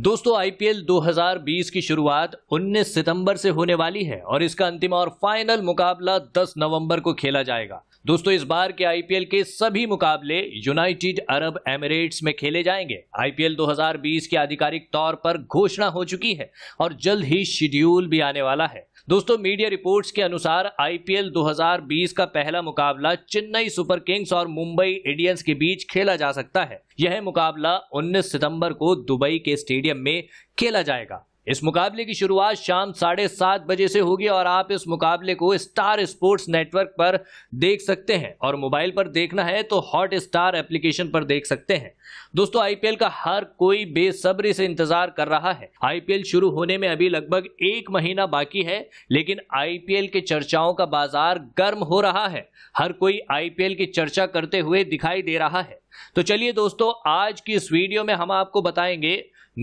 दोस्तों आईपीएल 2020 की शुरुआत 19 सितंबर से होने वाली है और इसका अंतिम और फाइनल मुकाबला 10 नवंबर को खेला जाएगा दोस्तों इस बार के आईपीएल के सभी मुकाबले यूनाइटेड अरब एमिरेट्स में खेले जाएंगे आईपीएल 2020 की आधिकारिक तौर पर घोषणा हो चुकी है और जल्द ही शेड्यूल भी आने वाला है दोस्तों मीडिया रिपोर्ट्स के अनुसार आईपीएल 2020 का पहला मुकाबला चेन्नई सुपर किंग्स और मुंबई इंडियंस के बीच खेला जा सकता है यह मुकाबला 19 सितंबर को दुबई के स्टेडियम में खेला जाएगा इस मुकाबले की शुरुआत शाम साढ़े सात बजे से होगी और आप इस मुकाबले को स्टार स्पोर्ट्स नेटवर्क पर देख सकते हैं और मोबाइल पर देखना है तो हॉट स्टार एप्लीकेशन पर देख सकते हैं दोस्तों आईपीएल का हर कोई बेसब्री से इंतजार कर रहा है आईपीएल शुरू होने में अभी लगभग एक महीना बाकी है लेकिन आईपीएल के चर्चाओं का बाजार गर्म हो रहा है हर कोई आईपीएल की चर्चा करते हुए दिखाई दे रहा है तो चलिए दोस्तों आज की इस वीडियो में हम आपको बताएंगे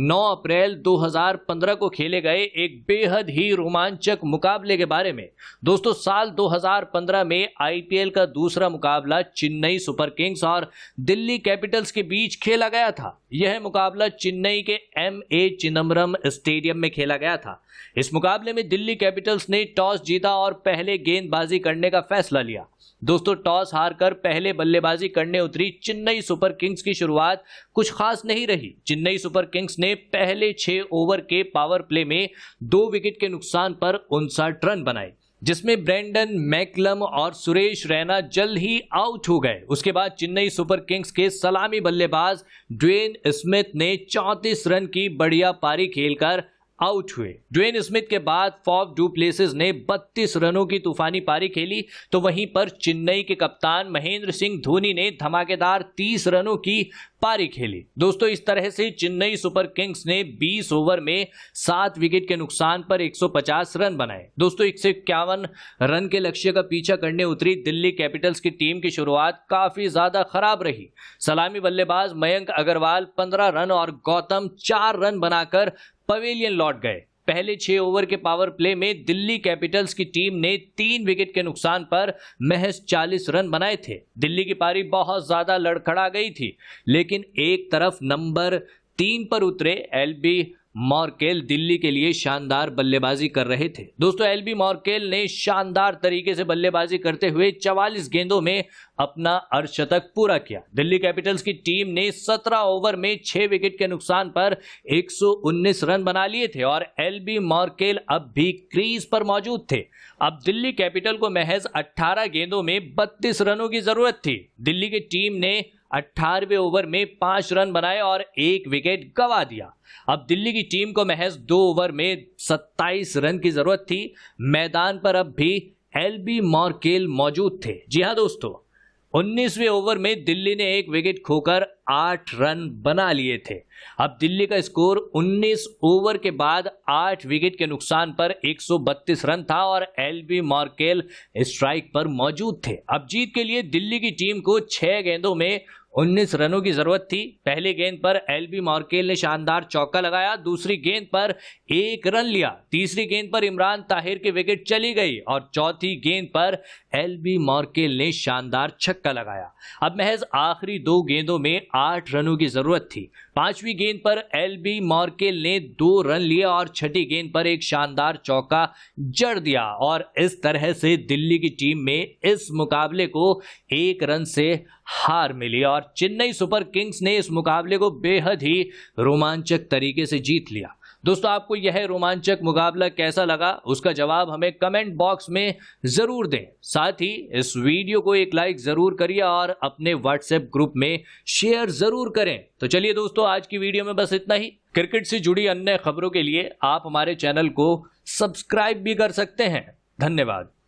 9 अप्रैल 2015 को खेले गए एक बेहद ही रोमांचक मुकाबले के बारे में दोस्तों साल 2015 में आईपीएल का दूसरा मुकाबला चेन्नई सुपर किंग्स और दिल्ली कैपिटल्स के बीच खेला गया था यह मुकाबला चेन्नई के एम ए चिदम्बरम स्टेडियम में खेला गया था इस मुकाबले में दिल्ली कैपिटल्स ने टॉस जीता और पहले गेंदबाजी करने का फैसला लिया दोस्तों टॉस हारकर पहले बल्लेबाजी करने उतरी चेन्नई चेन्नई सुपर किंग्स की शुरुआत कुछ खास नहीं रही चेन्नई सुपर किंग्स ने पहले छह ओवर के पावर प्ले में दो विकेट के नुकसान पर उनसठ रन बनाए जिसमें ब्रेंडन मैकलम और सुरेश रैना जल्द ही आउट हो गए उसके बाद चेन्नई सुपर किंग्स के सलामी बल्लेबाज ड्वेन स्मिथ ने 34 रन की बढ़िया पारी खेलकर आउट हुए ड्वेन स्मिथ के बाद फॉफ डू प्लेसिस ने 32 रनों की तूफानी पारी खेली तो वहीं पर चेन्नई के कप्तान महेंद्र सिंह धोनी ने धमाकेदार 30 रनों की पारी खेली दोस्तों इस तरह से चेन्नई सुपर किंग्स ने 20 ओवर में सात विकेट के नुकसान पर 150 रन बनाए दोस्तों एक सौ इक्यावन रन के लक्ष्य का पीछा करने उतरी दिल्ली कैपिटल्स की टीम की शुरुआत काफी ज्यादा खराब रही सलामी बल्लेबाज मयंक अग्रवाल पंद्रह रन और गौतम चार रन बनाकर पवेलियन लौट गए पहले छह ओवर के पावर प्ले में दिल्ली कैपिटल्स की टीम ने तीन विकेट के नुकसान पर महज 40 रन बनाए थे दिल्ली की पारी बहुत ज्यादा लड़खड़ा गई थी लेकिन एक तरफ नंबर तीन पर उतरे एलबी मॉर्केल दिल्ली के लिए शानदार बल्लेबाजी कर रहे थे दोस्तों एलबी मॉर्केल ने शानदार तरीके से बल्लेबाजी करते हुए 44 गेंदों में अपना अर्धशतक पूरा किया दिल्ली कैपिटल्स की टीम ने 17 ओवर में 6 विकेट के नुकसान पर 119 रन बना लिए थे और एलबी मॉर्केल अब भी क्रीज पर मौजूद थे अब दिल्ली कैपिटल को महज 18 गेंदों में 32 रनों की जरूरत थी दिल्ली की टीम ने अट्ठारहवें ओवर में पांच रन बनाए और एक विकेट गवा दिया अब दिल्ली की टीम को महज दो ओवर में सत्ताईस रन की जरूरत थी मैदान पर अब भी एल बी मॉर्केल मौजूद थे जी हाँ दोस्तों उन्नीसवें ओवर में दिल्ली ने एक विकेट खोकर आठ रन बना लिए थे अब दिल्ली का स्कोर 19 ओवर के बाद आठ विकेट के नुकसान पर 132 रन था और एल बी मॉर्केल स्ट्राइक पर मौजूद थे अब जीत के लिए दिल्ली की टीम को छह गेंदों में उन्नीस रनों की जरूरत थी पहली गेंद पर एलबी मार्केल ने शानदार चौका लगाया दूसरी गेंद पर एक रन लिया तीसरी गेंद पर इमरान ताहिर की विकेट चली गई और चौथी गेंद पर एलबी मार्केल ने शानदार छक्का लगाया अब महज आखिरी दो गेंदों में आठ रनों की जरूरत थी पांचवी गेंद पर एलबी मार्केल ने दो रन लिए और छठी गेंद पर एक शानदार चौका जड़ दिया और इस तरह से दिल्ली की टीम में इस मुकाबले को एक रन से हार मिली और चेन्नई सुपर किंग्स ने इस मुकाबले को बेहद ही रोमांचक तरीके से जीत लिया दोस्तों आपको यह रोमांचक मुकाबला कैसा लगा उसका जवाब हमें कमेंट बॉक्स में ज़रूर दें साथ ही इस वीडियो को एक लाइक ज़रूर करिए और अपने व्हाट्सएप ग्रुप में शेयर ज़रूर करें तो चलिए दोस्तों आज की वीडियो में बस इतना ही क्रिकेट से जुड़ी अन्य खबरों के लिए आप हमारे चैनल को सब्सक्राइब भी कर सकते हैं धन्यवाद